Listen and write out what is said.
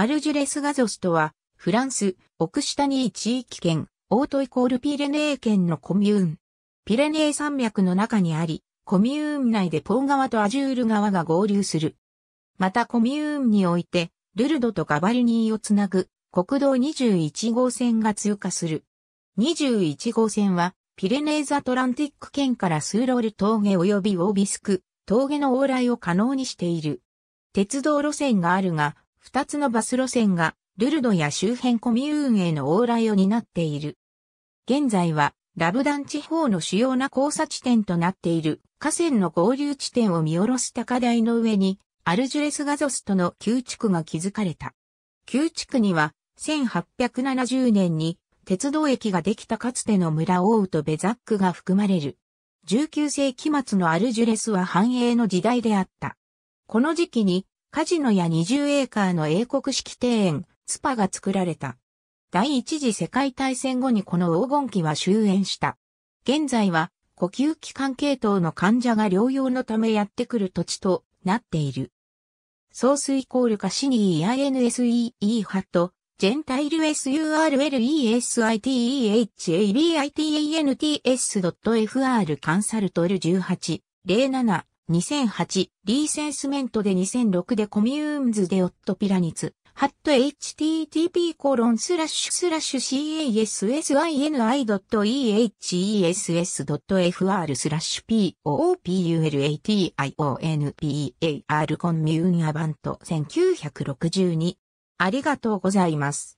アルジュレスガゾスとは、フランス、オクシタニー地域圏、オートイコールピレネー県のコミューン。ピレネー山脈の中にあり、コミューン内でポー川とアジュール川が合流する。またコミューンにおいて、ルルドとガバルニーをつなぐ国道21号線が通過する。21号線は、ピレネーズアトランティック圏からスーロール峠及びオービスク、峠の往来を可能にしている。鉄道路線があるが、2つのバス路線が、ルルドや周辺コミューンへの往来を担っている。現在は、ラブダン地方の主要な交差地点となっている河川の合流地点を見下ろす高台の上に、アルジュレスガゾスとの旧地区が築かれた。旧地区には、1870年に鉄道駅ができたかつての村オウとベザックが含まれる。19世紀末のアルジュレスは繁栄の時代であった。この時期にカジノや20エーカーの英国式庭園、スパが作られた。第一次世界大戦後にこの黄金期は終焉した。現在は呼吸器関係等の患者が療養のためやってくる土地となっている。ソースイコールカシニー INSEE ハット、ジェンタイル SURLESITEHABITANTS.FR カンサルト L1807 2008、リーセンスメントで2006でコミューンズでオットピラニツ、ハット http コロンスラッシュスラッシュ c a s s i n i e h e s s f r スラッシュ poopulationpar コンミューンアバント1962。ありがとうございます。